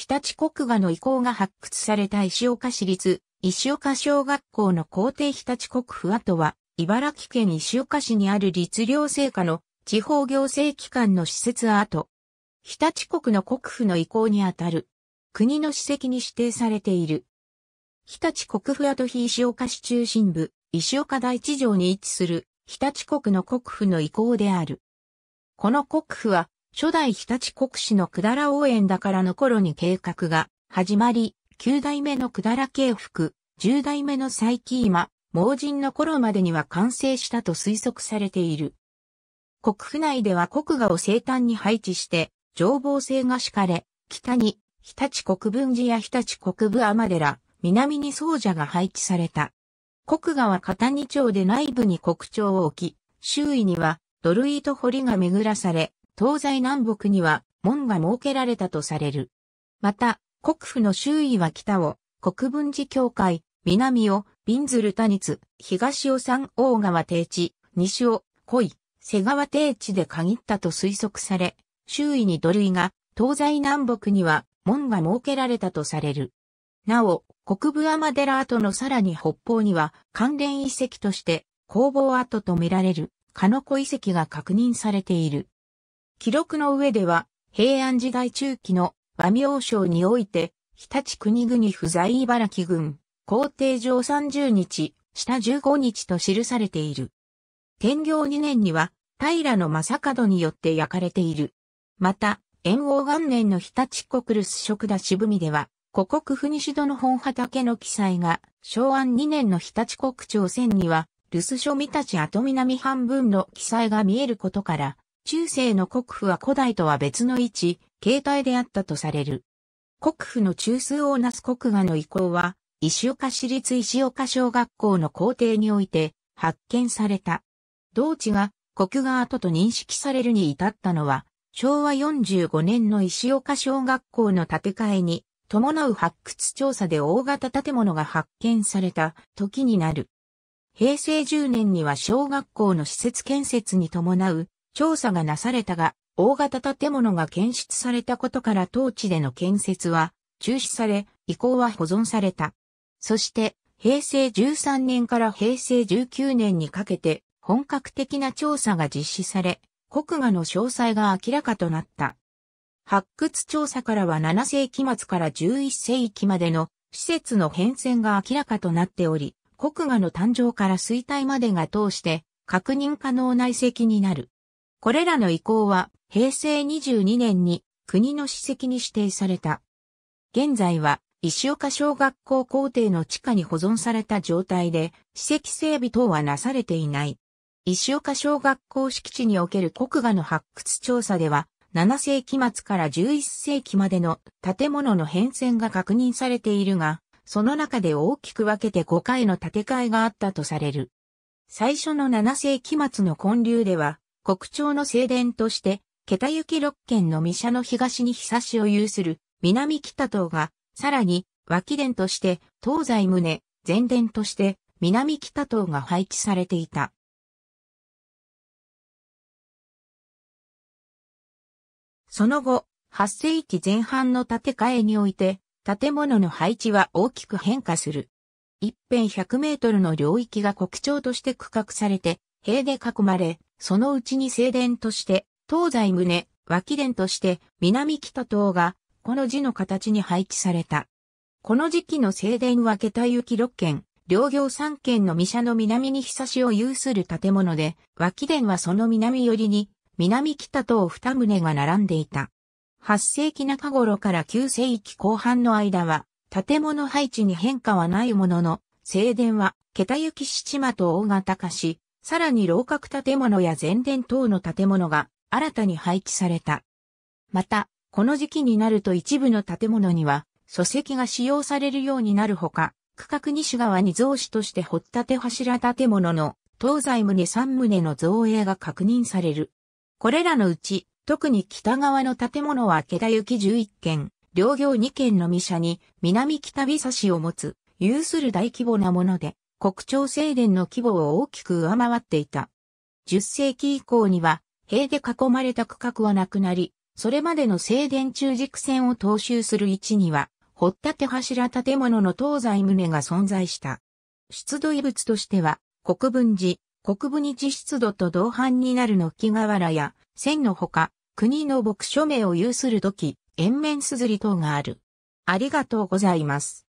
日立国画の遺構が発掘された石岡市立、石岡小学校の校庭日立国府跡は、茨城県石岡市にある律令制下の地方行政機関の施設跡。日立国の国府の意向にあたる。国の史跡に指定されている。日立国府跡非石岡市中心部、石岡第一条に位置する、日立国の国府の意向である。この国府は、初代日立国士の百済応援だからの頃に計画が始まり、9代目の百済慶福、10代目の佐伯今、盲人の頃までには完成したと推測されている。国府内では国画を生誕に配置して、情報性が敷かれ、北に日立国分寺や日立国部天寺、南に僧者が配置された。国画は片二丁で内部に国庁を置き、周囲には土塁と堀が巡らされ、東西南北には門が設けられたとされる。また、国府の周囲は北を国分寺教会、南をビンズル谷津、東を三大川定地、西を恋、瀬川定地で限ったと推測され、周囲に土塁が東西南北には門が設けられたとされる。なお、国部天寺跡のさらに北方には関連遺跡として工房跡とみられる鹿の子遺跡が確認されている。記録の上では、平安時代中期の和明章において、日立国々不在茨城郡、皇帝上30日、下15日と記されている。天行2年には、平の正門によって焼かれている。また、炎王元年の日立国留守食田渋みでは、古国府西戸の本畑の記載が、昭安2年の日立国朝鮮には、留守書見立ち後南半分の記載が見えることから、中世の国府は古代とは別の位置、形態であったとされる。国府の中枢をなす国画の遺構は、石岡市立石岡小学校の校庭において発見された。同地が国画跡と認識されるに至ったのは、昭和45年の石岡小学校の建て替えに伴う発掘調査で大型建物が発見された時になる。平成10年には小学校の施設建設に伴う調査がなされたが、大型建物が検出されたことから当地での建設は中止され、移行は保存された。そして、平成13年から平成19年にかけて、本格的な調査が実施され、国画の詳細が明らかとなった。発掘調査からは7世紀末から11世紀までの施設の変遷が明らかとなっており、国画の誕生から衰退までが通して確認可能な遺跡になる。これらの遺構は平成22年に国の史跡に指定された。現在は石岡小学校校庭の地下に保存された状態で史跡整備等はなされていない。石岡小学校敷地における国画の発掘調査では7世紀末から11世紀までの建物の変遷が確認されているが、その中で大きく分けて5回の建て替えがあったとされる。最初の7世紀末の建立では、国庁の正殿として、桁行き六軒の三社の東に差しを有する南北東が、さらに脇殿として東西宗、前殿として南北東が配置されていた。その後、発世紀前半の建て替えにおいて、建物の配置は大きく変化する。一辺100メートルの領域が国庁として区画されて、塀で囲まれ、そのうちに正殿として、東西宗、脇殿として、南北東が、この字の形に配置された。この時期の正殿は桁行き6軒、両行3軒の三社の南に日差しを有する建物で、脇殿はその南寄りに、南北東二棟が並んでいた。8世紀中頃から9世紀後半の間は、建物配置に変化はないものの、正殿は、桁行き七間と大型化し、さらに楼閣建物や前殿等の建物が新たに配置された。また、この時期になると一部の建物には、礎石が使用されるようになるほか、区画西側に造紙として掘った手柱建物の東西棟3棟の造営が確認される。これらのうち、特に北側の建物は池田行き11軒、両行2軒の御社に南北美差しを持つ、有する大規模なもので、国庁正殿の規模を大きく上回っていた。10世紀以降には、塀で囲まれた区画はなくなり、それまでの正殿中軸線を踏襲する位置には、掘った手柱建物の東西棟が存在した。出土遺物としては、国分寺、国分日出土と同伴になるの木瓦や、線のほか、国の牧署名を有する土器、延面すずり等がある。ありがとうございます。